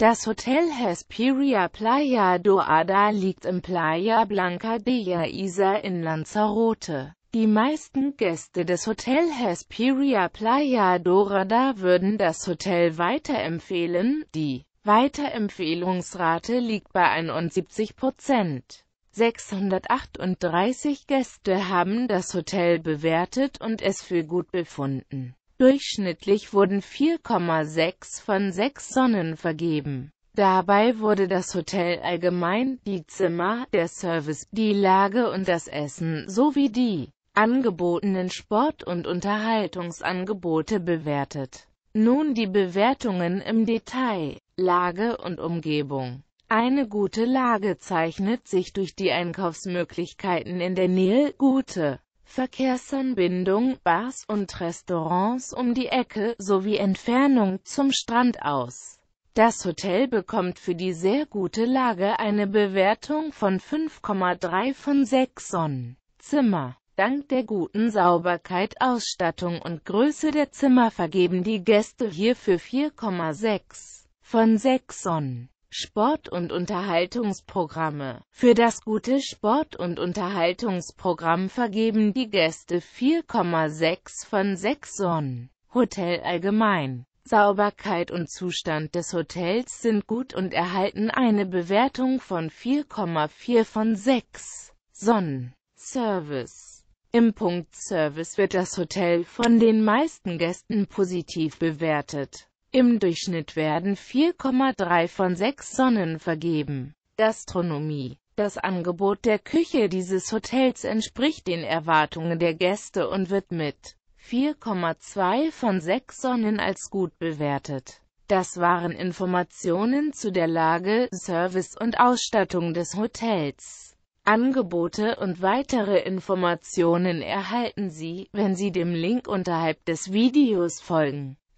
Das Hotel Hesperia Playa Doada liegt im Playa Blanca de Isa in Lanzarote. Die meisten Gäste des Hotel Hesperia Playa Dorada würden das Hotel weiterempfehlen, die Weiterempfehlungsrate liegt bei 71 Prozent. 638 Gäste haben das Hotel bewertet und es für gut befunden. Durchschnittlich wurden 4,6 von 6 Sonnen vergeben. Dabei wurde das Hotel allgemein, die Zimmer, der Service, die Lage und das Essen sowie die angebotenen Sport- und Unterhaltungsangebote bewertet. Nun die Bewertungen im Detail. Lage und Umgebung. Eine gute Lage zeichnet sich durch die Einkaufsmöglichkeiten in der Nähe, gute Verkehrsanbindung, Bars und Restaurants um die Ecke sowie Entfernung zum Strand aus. Das Hotel bekommt für die sehr gute Lage eine Bewertung von 5,3 von 6 Sonnen. Zimmer. Dank der guten Sauberkeit, Ausstattung und Größe der Zimmer vergeben die Gäste hierfür 4,6 von 6 Sonnen. Sport- und Unterhaltungsprogramme. Für das gute Sport- und Unterhaltungsprogramm vergeben die Gäste 4,6 von 6 Sonnen. Hotel allgemein. Sauberkeit und Zustand des Hotels sind gut und erhalten eine Bewertung von 4,4 von 6 Sonnen. Service. Im Punkt Service wird das Hotel von den meisten Gästen positiv bewertet. Im Durchschnitt werden 4,3 von 6 Sonnen vergeben. Gastronomie Das Angebot der Küche dieses Hotels entspricht den Erwartungen der Gäste und wird mit 4,2 von 6 Sonnen als gut bewertet. Das waren Informationen zu der Lage, Service und Ausstattung des Hotels. Angebote und weitere Informationen erhalten Sie, wenn Sie dem Link unterhalb des Videos folgen.